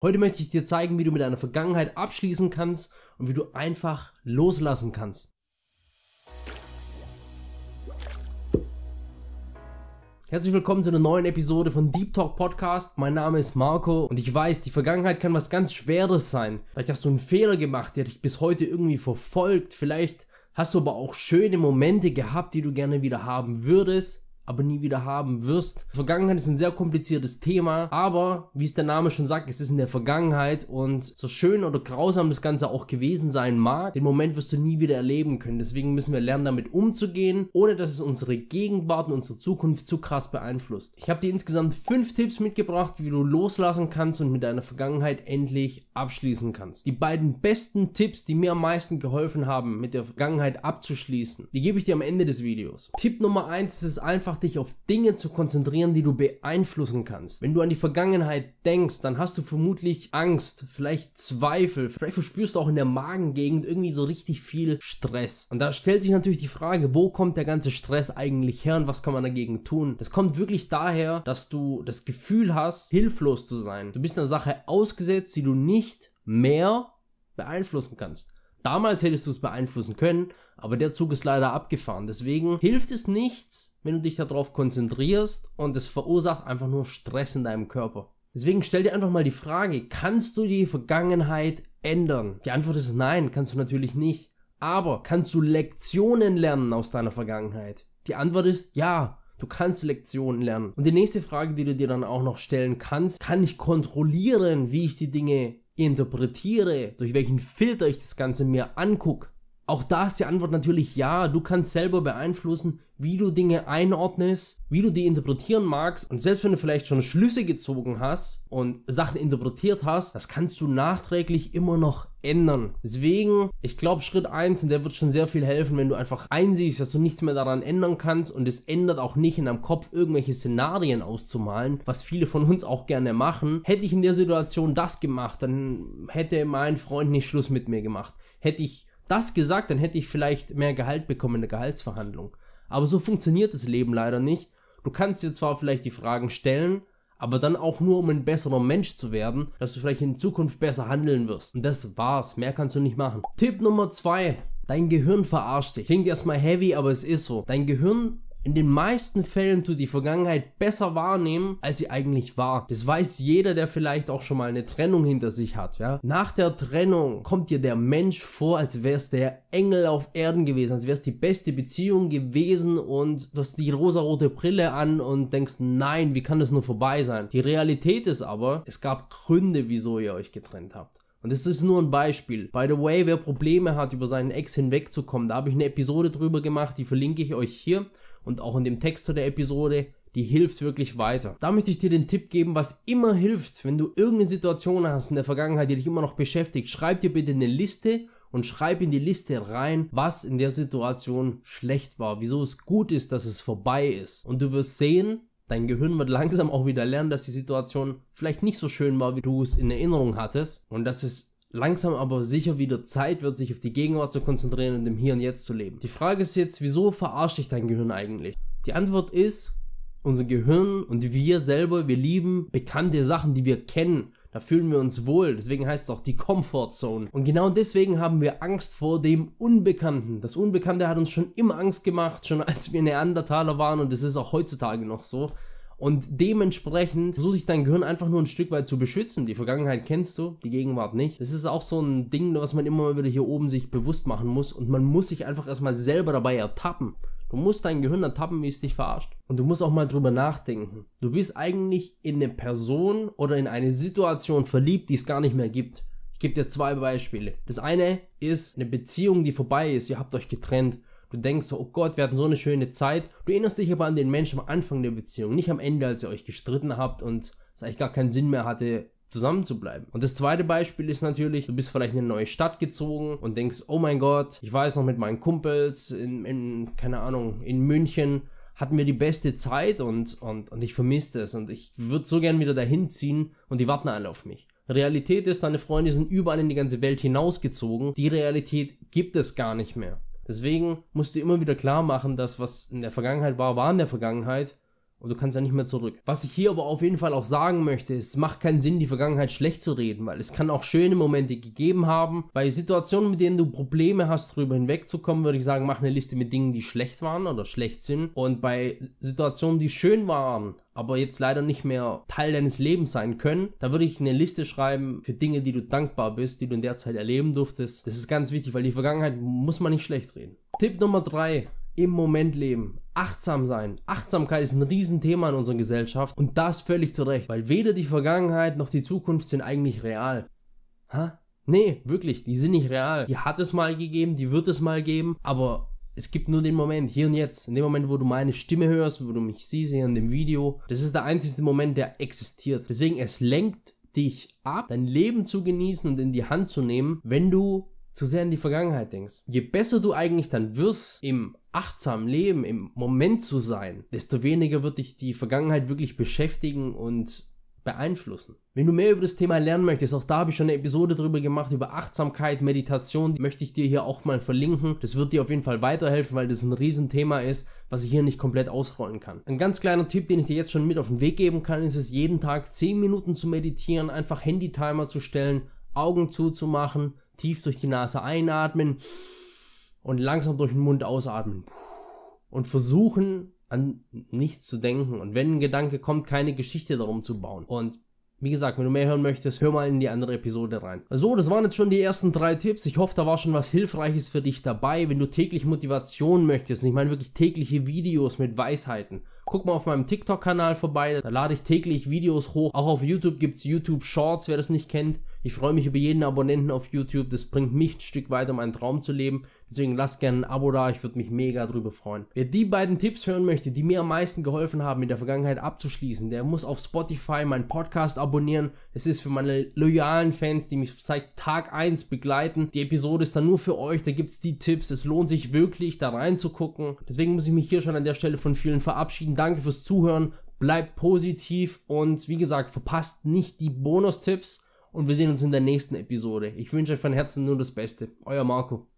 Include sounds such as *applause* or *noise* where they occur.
Heute möchte ich dir zeigen, wie du mit deiner Vergangenheit abschließen kannst und wie du einfach loslassen kannst. Herzlich willkommen zu einer neuen Episode von Deep Talk Podcast. Mein Name ist Marco und ich weiß, die Vergangenheit kann was ganz Schweres sein. Vielleicht hast du einen Fehler gemacht, der dich bis heute irgendwie verfolgt. Vielleicht hast du aber auch schöne Momente gehabt, die du gerne wieder haben würdest aber nie wieder haben wirst. Vergangenheit ist ein sehr kompliziertes Thema, aber wie es der Name schon sagt, es ist in der Vergangenheit und so schön oder grausam das Ganze auch gewesen sein mag, den Moment wirst du nie wieder erleben können. Deswegen müssen wir lernen, damit umzugehen, ohne dass es unsere Gegenwart und unsere Zukunft zu krass beeinflusst. Ich habe dir insgesamt fünf Tipps mitgebracht, wie du loslassen kannst und mit deiner Vergangenheit endlich abschließen kannst. Die beiden besten Tipps, die mir am meisten geholfen haben, mit der Vergangenheit abzuschließen, die gebe ich dir am Ende des Videos. Tipp Nummer eins ist es einfach dich auf Dinge zu konzentrieren, die du beeinflussen kannst. Wenn du an die Vergangenheit denkst, dann hast du vermutlich Angst, vielleicht Zweifel, vielleicht verspürst du auch in der Magengegend irgendwie so richtig viel Stress. Und da stellt sich natürlich die Frage, wo kommt der ganze Stress eigentlich her und was kann man dagegen tun? Das kommt wirklich daher, dass du das Gefühl hast, hilflos zu sein. Du bist einer Sache ausgesetzt, die du nicht mehr beeinflussen kannst. Damals hättest du es beeinflussen können, aber der Zug ist leider abgefahren. Deswegen hilft es nichts, wenn du dich darauf konzentrierst und es verursacht einfach nur Stress in deinem Körper. Deswegen stell dir einfach mal die Frage, kannst du die Vergangenheit ändern? Die Antwort ist nein, kannst du natürlich nicht. Aber kannst du Lektionen lernen aus deiner Vergangenheit? Die Antwort ist ja. Du kannst Lektionen lernen. Und die nächste Frage, die du dir dann auch noch stellen kannst, kann ich kontrollieren, wie ich die Dinge interpretiere, durch welchen Filter ich das Ganze mir angucke, auch da ist die Antwort natürlich ja, du kannst selber beeinflussen, wie du Dinge einordnest, wie du die interpretieren magst. Und selbst wenn du vielleicht schon Schlüsse gezogen hast und Sachen interpretiert hast, das kannst du nachträglich immer noch ändern. Deswegen, ich glaube, Schritt eins und der wird schon sehr viel helfen, wenn du einfach einsiehst, dass du nichts mehr daran ändern kannst und es ändert auch nicht in deinem Kopf irgendwelche Szenarien auszumalen, was viele von uns auch gerne machen. Hätte ich in der Situation das gemacht, dann hätte mein Freund nicht Schluss mit mir gemacht. Hätte ich das gesagt, dann hätte ich vielleicht mehr Gehalt bekommen in der Gehaltsverhandlung. Aber so funktioniert das Leben leider nicht. Du kannst dir zwar vielleicht die Fragen stellen, aber dann auch nur, um ein besserer Mensch zu werden, dass du vielleicht in Zukunft besser handeln wirst. Und das war's, mehr kannst du nicht machen. Tipp Nummer 2. Dein Gehirn verarscht dich. Klingt erstmal heavy, aber es ist so. Dein Gehirn in den meisten Fällen tut die Vergangenheit besser wahrnehmen, als sie eigentlich war. Das weiß jeder, der vielleicht auch schon mal eine Trennung hinter sich hat. Ja? Nach der Trennung kommt dir der Mensch vor, als wäre es der Engel auf Erden gewesen, als wäre es die beste Beziehung gewesen und du hast die rosarote Brille an und denkst, nein, wie kann das nur vorbei sein? Die Realität ist aber, es gab Gründe, wieso ihr euch getrennt habt. Und das ist nur ein Beispiel. By the way, wer Probleme hat, über seinen Ex hinwegzukommen, da habe ich eine Episode drüber gemacht, die verlinke ich euch hier und auch in dem Text zu der Episode, die hilft wirklich weiter. Da möchte ich dir den Tipp geben, was immer hilft, wenn du irgendeine Situation hast in der Vergangenheit, die dich immer noch beschäftigt, schreib dir bitte eine Liste und schreib in die Liste rein, was in der Situation schlecht war, wieso es gut ist, dass es vorbei ist. Und du wirst sehen, dein Gehirn wird *laughs* langsam auch wieder lernen, dass die Situation vielleicht nicht so schön war, wie du es in Erinnerung hattest und dass es langsam aber sicher wieder Zeit wird, sich auf die Gegenwart zu konzentrieren und im Hier und Jetzt zu leben. Die Frage ist jetzt, wieso verarscht dich dein Gehirn eigentlich? Die Antwort ist, unser Gehirn und wir selber, wir lieben bekannte Sachen, die wir kennen. Da fühlen wir uns wohl, deswegen heißt es auch die Comfort Zone. Und genau deswegen haben wir Angst vor dem Unbekannten. Das Unbekannte hat uns schon immer Angst gemacht, schon als wir Neandertaler waren und das ist auch heutzutage noch so. Und dementsprechend versuche ich dein Gehirn einfach nur ein Stück weit zu beschützen. Die Vergangenheit kennst du, die Gegenwart nicht. Das ist auch so ein Ding, was man immer mal wieder hier oben sich bewusst machen muss. Und man muss sich einfach erstmal selber dabei ertappen. Du musst dein Gehirn ertappen, wie es dich verarscht. Und du musst auch mal drüber nachdenken. Du bist eigentlich in eine Person oder in eine Situation verliebt, die es gar nicht mehr gibt. Ich gebe dir zwei Beispiele. Das eine ist eine Beziehung, die vorbei ist. Ihr habt euch getrennt Du denkst so, oh Gott, wir hatten so eine schöne Zeit. Du erinnerst dich aber an den Menschen am Anfang der Beziehung, nicht am Ende, als ihr euch gestritten habt und es eigentlich gar keinen Sinn mehr hatte, zusammen zu bleiben. Und das zweite Beispiel ist natürlich, du bist vielleicht in eine neue Stadt gezogen und denkst, oh mein Gott, ich weiß noch mit meinen Kumpels in, in keine Ahnung, in München hatten wir die beste Zeit und, und, und ich vermisse es und ich würde so gern wieder dahin ziehen und die warten alle auf mich. Realität ist, deine Freunde sind überall in die ganze Welt hinausgezogen. Die Realität gibt es gar nicht mehr. Deswegen musst du immer wieder klar machen, dass was in der Vergangenheit war, war in der Vergangenheit und du kannst ja nicht mehr zurück. Was ich hier aber auf jeden Fall auch sagen möchte, es macht keinen Sinn, die Vergangenheit schlecht zu reden, weil es kann auch schöne Momente gegeben haben. Bei Situationen, mit denen du Probleme hast, darüber hinwegzukommen, würde ich sagen, mach eine Liste mit Dingen, die schlecht waren oder schlecht sind. Und bei Situationen, die schön waren, aber jetzt leider nicht mehr Teil deines Lebens sein können, da würde ich eine Liste schreiben für Dinge, die du dankbar bist, die du in der Zeit erleben durftest. Das ist ganz wichtig, weil die Vergangenheit muss man nicht schlecht reden. Tipp Nummer 3, im Moment leben, achtsam sein. Achtsamkeit ist ein Riesenthema in unserer Gesellschaft und das völlig zu Recht, weil weder die Vergangenheit noch die Zukunft sind eigentlich real. Ha? Nee, wirklich, die sind nicht real. Die hat es mal gegeben, die wird es mal geben, aber es gibt nur den Moment, hier und jetzt. In dem Moment, wo du meine Stimme hörst, wo du mich siehst hier in dem Video. Das ist der einzige Moment, der existiert. Deswegen, es lenkt dich ab, dein Leben zu genießen und in die Hand zu nehmen, wenn du zu sehr in die Vergangenheit denkst. Je besser du eigentlich dann wirst im achtsam leben, im Moment zu sein, desto weniger wird dich die Vergangenheit wirklich beschäftigen und beeinflussen. Wenn du mehr über das Thema lernen möchtest, auch da habe ich schon eine Episode drüber gemacht, über Achtsamkeit, Meditation, die möchte ich dir hier auch mal verlinken. Das wird dir auf jeden Fall weiterhelfen, weil das ein Riesenthema ist, was ich hier nicht komplett ausrollen kann. Ein ganz kleiner Tipp, den ich dir jetzt schon mit auf den Weg geben kann, ist es, jeden Tag 10 Minuten zu meditieren, einfach Handy-Timer zu stellen, Augen zuzumachen, tief durch die Nase einatmen und langsam durch den Mund ausatmen und versuchen an nichts zu denken und wenn ein Gedanke kommt, keine Geschichte darum zu bauen. Und wie gesagt, wenn du mehr hören möchtest, hör mal in die andere Episode rein. So, das waren jetzt schon die ersten drei Tipps. Ich hoffe, da war schon was Hilfreiches für dich dabei. Wenn du täglich Motivation möchtest, und ich meine wirklich tägliche Videos mit Weisheiten, guck mal auf meinem TikTok-Kanal vorbei. Da lade ich täglich Videos hoch. Auch auf YouTube gibt es YouTube Shorts, wer das nicht kennt. Ich freue mich über jeden Abonnenten auf YouTube. Das bringt mich ein Stück weiter, meinen Traum zu leben. Deswegen lasst gerne ein Abo da. Ich würde mich mega drüber freuen. Wer die beiden Tipps hören möchte, die mir am meisten geholfen haben, in der Vergangenheit abzuschließen, der muss auf Spotify meinen Podcast abonnieren. Das ist für meine loyalen Fans, die mich seit Tag 1 begleiten. Die Episode ist dann nur für euch. Da gibt es die Tipps. Es lohnt sich wirklich, da reinzugucken. Deswegen muss ich mich hier schon an der Stelle von vielen verabschieden. Danke fürs Zuhören. Bleibt positiv und wie gesagt, verpasst nicht die Bonustipps und wir sehen uns in der nächsten Episode. Ich wünsche euch von Herzen nur das Beste. Euer Marco.